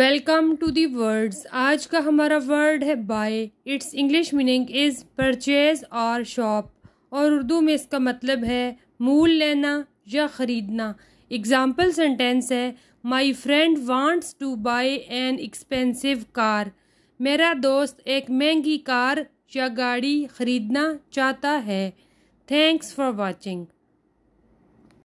welcome to the words आज का हमारा वर्ड है buy its English meaning is purchase और शॉप और उर्दू में इसका मतलब है मूल लेना या ख़रीदना एग्ज़ाम्पल सेंटेंस है my friend wants to buy an expensive car मेरा दोस्त एक महंगी कार या गाड़ी ख़रीदना चाहता है थैंक्स फॉर वॉचिंग